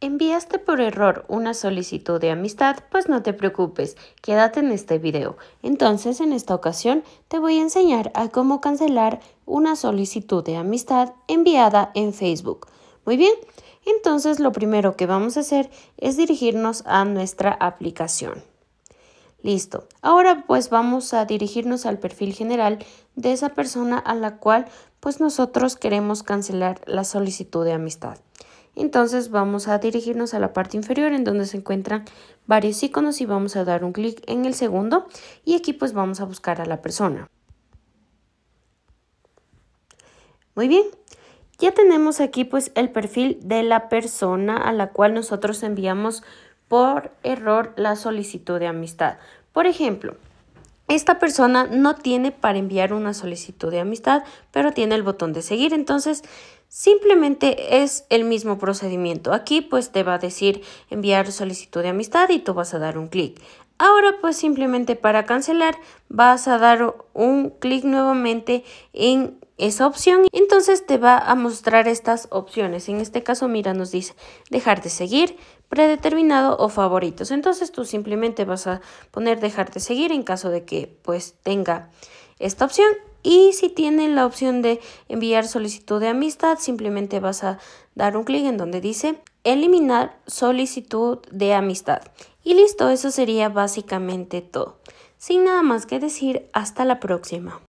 ¿Enviaste por error una solicitud de amistad? Pues no te preocupes, quédate en este video. Entonces, en esta ocasión, te voy a enseñar a cómo cancelar una solicitud de amistad enviada en Facebook. Muy bien, entonces lo primero que vamos a hacer es dirigirnos a nuestra aplicación. Listo, ahora pues vamos a dirigirnos al perfil general de esa persona a la cual pues nosotros queremos cancelar la solicitud de amistad. Entonces vamos a dirigirnos a la parte inferior en donde se encuentran varios iconos y vamos a dar un clic en el segundo y aquí pues vamos a buscar a la persona. Muy bien, ya tenemos aquí pues el perfil de la persona a la cual nosotros enviamos por error la solicitud de amistad. Por ejemplo, esta persona no tiene para enviar una solicitud de amistad, pero tiene el botón de seguir. Entonces, simplemente es el mismo procedimiento. Aquí pues te va a decir enviar solicitud de amistad y tú vas a dar un clic. Ahora pues simplemente para cancelar vas a dar un clic nuevamente en esa opción, entonces te va a mostrar estas opciones. En este caso, mira, nos dice dejar de seguir, predeterminado o favoritos. Entonces tú simplemente vas a poner dejar de seguir en caso de que pues tenga esta opción. Y si tienen la opción de enviar solicitud de amistad, simplemente vas a dar un clic en donde dice eliminar solicitud de amistad. Y listo, eso sería básicamente todo. Sin nada más que decir, hasta la próxima.